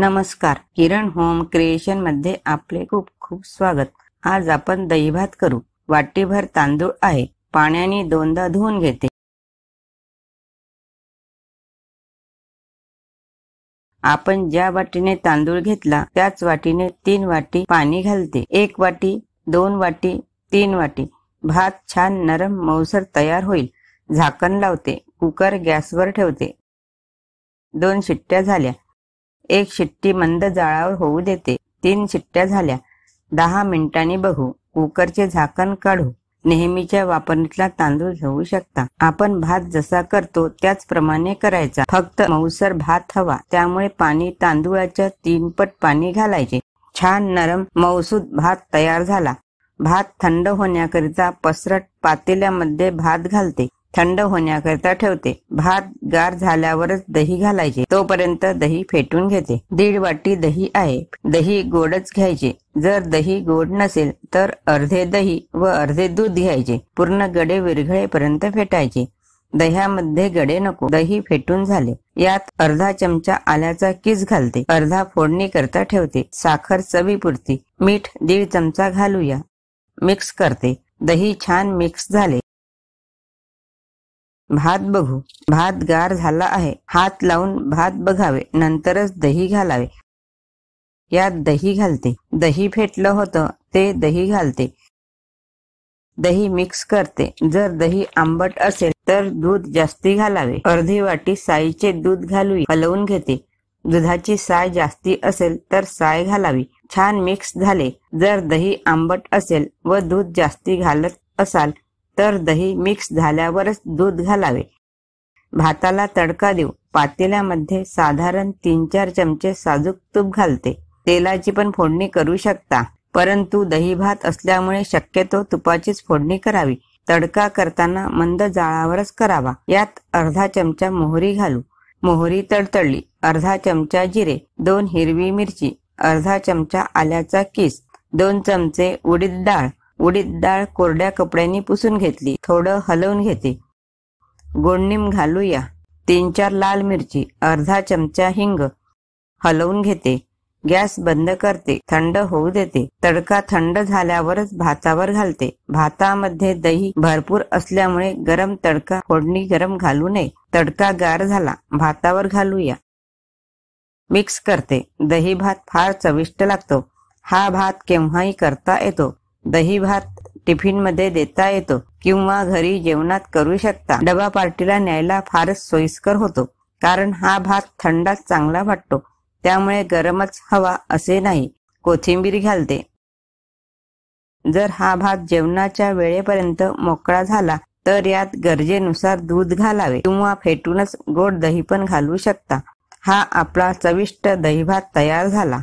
नमस्कार किरण home creation मध्ये आपले खूप खूप स्वागत आज आपण दही भात करू वाटीभर तांदूळ आहे पाण्याने दोनदा धुवून घेते आपण ज्या वाटीने तांदूळ घेतला त्याच वाटीने तीन वाटी पाणी घालते एक वाटी दोन वाटी तीन वाटी भात छान नरम मऊसर तयार होईल झाकण लावते कुकर गॅसवर ठेवते दोन शिट्ट्या झाल्या एक शिट्टी मंद जाळावर होऊ देते तीन शिट्ट्या झाल्या दहा मिनिटांनी बघू कुकरचे झाकण काढू नेहमीच्या वापरणीतला तांदूळ घेऊ शकता आपण भात जसा करतो त्याचप्रमाणे करायचा फक्त मऊसर भात हवा त्यामुळे पाणी तांदूळाच्या तीनपट पाणी घालायचे छान नरम मौसूद भात तयार झाला भात थंड होण्याकरिता पसरट पातेल्यामध्ये भात घालते थंड होण्याकरिता ठेवते भात गार झाल्यावरच दही घालायचे तोपर्यंत दही फेटून घेते दीड वाटी दही आहे दही गोडच घ्यायचे जर दही गोड नसेल तर अर्धे दही व अर्धे दूध घ्यायचे पूर्ण गडे विरघळेपर्यंत फेटायचे दह्यामध्ये गडे नको दही फेटून झाले यात अर्धा चमचा आल्याचा किस घालते अर्धा फोडणी करता ठेवते साखर चवीपुरती मीठ दीड चमचा घालूया मिक्स करते दही छान मिक्स झाले भात बघू भात गार झाला आहे हात लावून भात बघावे नंतरच दही घालावे यात दही घालते दही फेटलं होतं ते दही घालते दही मिक्स करते जर दही आंबट असेल तर दूध जास्ती घालावे अर्धी वाटी साईचे दूध घालून हलवून घेते दुधाची साय जास्ती असेल तर साय घालावी छान मिक्स झाले जर दही आंबट असेल व दूध जास्ती घालत असाल तर दही मिक्स झाल्यावरच दूध घालावे भाताला तडका देऊ पातेल्यामध्ये साधारण तीन चार चमचे साजूक तूप घालते तेलाची पण फोडणी करू शकता परंतु दही भात असल्यामुळे शक्यतो तुपाचीच फोडणी करावी तडका करताना मंद जाळावरच करावा यात अर्धा चमचा मोहरी घालू मोहरी तडतडली अर्धा चमचा जिरे दोन हिरवी मिरची अर्धा चमचा आल्याचा किस दोन चमचे उडीद डाळ उडीद डाळ कोरड्या कपड्यांनी पुसून घेतली थोडं हलवून घेते गोडणीम घालूया तीन चार लाल मिरची अर्धा चमचा हिंग हलवून घेते गॅस बंद करते थंड होऊ देते तडका थंड झाल्यावरच भातावर घालते भातामध्ये दही भरपूर असल्यामुळे गरम तडका फोडणी गरम घालू नये तडका गार झाला भातावर घालूया मिक्स करते दही भात फार चविष्ट लागतो हा भात केव्हाही करता येतो दही भात टिफिन मध्ये देता येतो किंवा घरी जेवणात करू शकता डबा पार्टीला न्यायला फारच सोयीस्कर होतो कारण हा भात थंडात चांगला वाटतो त्यामुळे गरमच हवा असे नाही कोथिंबीर घालते जर हा भात जेवणाच्या वेळेपर्यंत मोकळा झाला तर यात गरजेनुसार दूध घालावे किंवा फेटूनच गोड दही पण घालू शकता हा आपला चविष्ट दही भात तयार झाला